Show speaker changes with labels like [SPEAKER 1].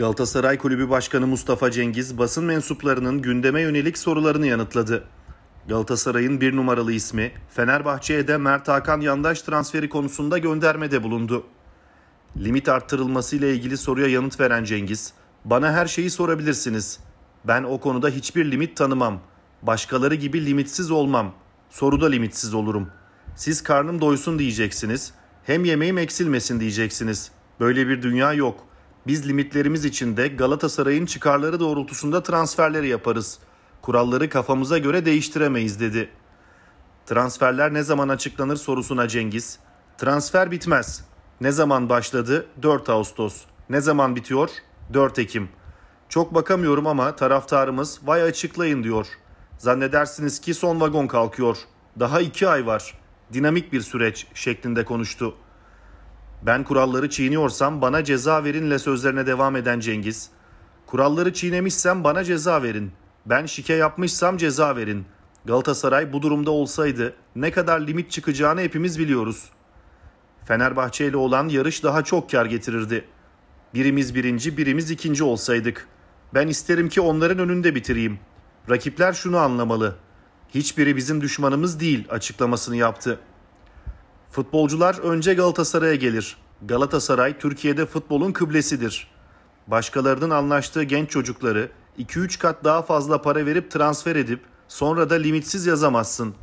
[SPEAKER 1] Galatasaray Kulübü Başkanı Mustafa Cengiz basın mensuplarının gündeme yönelik sorularını yanıtladı. Galatasaray'ın bir numaralı ismi Fenerbahçe'ye de Mert Hakan yandaş transferi konusunda göndermede bulundu. Limit arttırılması ile ilgili soruya yanıt veren Cengiz, "Bana her şeyi sorabilirsiniz. Ben o konuda hiçbir limit tanımam. Başkaları gibi limitsiz olmam. Soruda limitsiz olurum. Siz karnım doysun diyeceksiniz. Hem yemeğim eksilmesin diyeceksiniz. Böyle bir dünya yok. Biz limitlerimiz içinde Galatasaray'ın çıkarları doğrultusunda transferleri yaparız. Kuralları kafamıza göre değiştiremeyiz dedi. Transferler ne zaman açıklanır sorusuna Cengiz. Transfer bitmez. Ne zaman başladı? 4 Ağustos. Ne zaman bitiyor? 4 Ekim. Çok bakamıyorum ama taraftarımız vay açıklayın diyor. Zannedersiniz ki son vagon kalkıyor. Daha 2 ay var. Dinamik bir süreç şeklinde konuştu.'' Ben kuralları çiğniyorsam bana ceza verinle sözlerine devam eden Cengiz. Kuralları çiğnemişsem bana ceza verin. Ben şike yapmışsam ceza verin. Galatasaray bu durumda olsaydı ne kadar limit çıkacağını hepimiz biliyoruz. Fenerbahçe ile olan yarış daha çok kar getirirdi. Birimiz birinci, birimiz ikinci olsaydık. Ben isterim ki onların önünde bitireyim. Rakipler şunu anlamalı. Hiçbiri bizim düşmanımız değil açıklamasını yaptı.'' Futbolcular önce Galatasaray'a gelir. Galatasaray Türkiye'de futbolun kıblesidir. Başkalarının anlaştığı genç çocukları 2-3 kat daha fazla para verip transfer edip sonra da limitsiz yazamazsın.